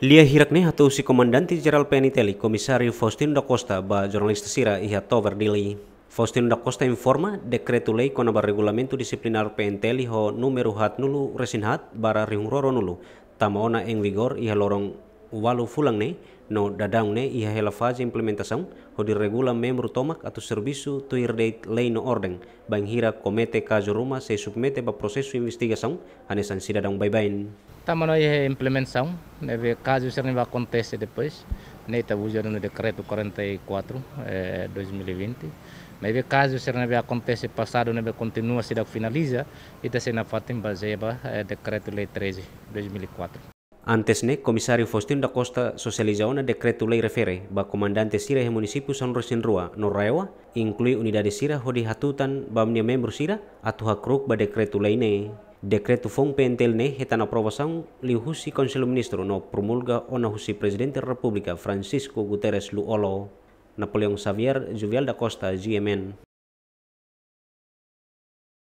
Lia hirakne atau si Komandan General Peniteli, Komisario Faustino da Costa, ba jornalistasira Sira iha tover dili. Faustino da Costa informa dekretu lei kona ba regulamento disiplinar Peniteli ho numero hat nulu resin hat bara roro nulu, tamaona eng vigor iha lorong walu fulang ne no dadang ne iha hela fase implementasang ho regula membru tomak atau servisu tuir deit lei no ordem bang hira komete kajo rumah se submete ba prosesu investigasang anesan sidadang baibain Estamos na implementação, né, ver caso isso não aconteça acontecer depois, né, tá no decreto 44 eh, 2020, mas né, caso isso não vai acontecer passado, não né, continua se finaliza, e tá sendo feito em base eh, decreto lei 13 2004. Antes ne, né, comissário Faustino da Costa socializou na decreto lei refere ba comandante Sira e município São Rosin Rua, no Rewa, inclui unidade Sira Rodi hatutan ba membro Sira atuha kruk ba decreto lei ne. Decreto pentel ne heta na aprovação li husi Conselho Ministro no promulga ona husi Presidente da República Francisco Guterres Luolo, Napoleão Xavier Juvial da Costa, GMN.